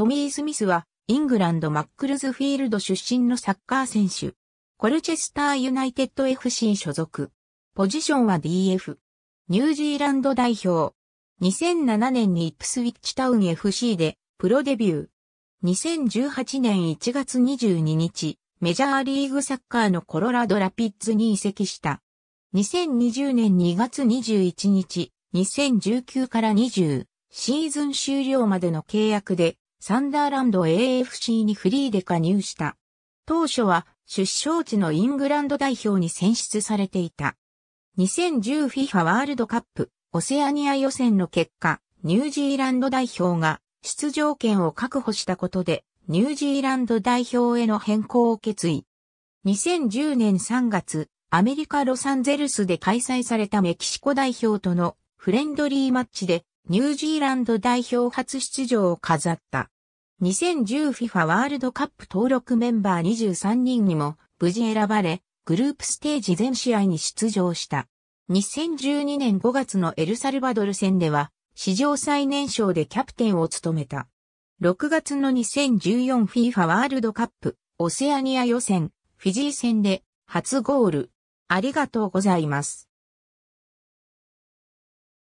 トミー・スミスは、イングランドマックルズフィールド出身のサッカー選手。コルチェスターユナイテッド FC 所属。ポジションは DF。ニュージーランド代表。2007年にイプスウィッチタウン FC でプロデビュー。2018年1月22日、メジャーリーグサッカーのコロラドラピッツに移籍した。2020年2月21日、2019から20シーズン終了までの契約でサンダーランド AFC にフリーで加入した。当初は出生地のイングランド代表に選出されていた。2010FIFA ワールドカップオセアニア予選の結果、ニュージーランド代表が出場権を確保したことで、ニュージーランド代表への変更を決意。2010年3月、アメリカ・ロサンゼルスで開催されたメキシコ代表とのフレンドリーマッチでニュージーランド代表初出場を飾った。2010FIFA ワールドカップ登録メンバー23人にも無事選ばれ、グループステージ全試合に出場した。2012年5月のエルサルバドル戦では、史上最年少でキャプテンを務めた。6月の 2014FIFA ワールドカップ、オセアニア予選、フィジー戦で初ゴール。ありがとうございます。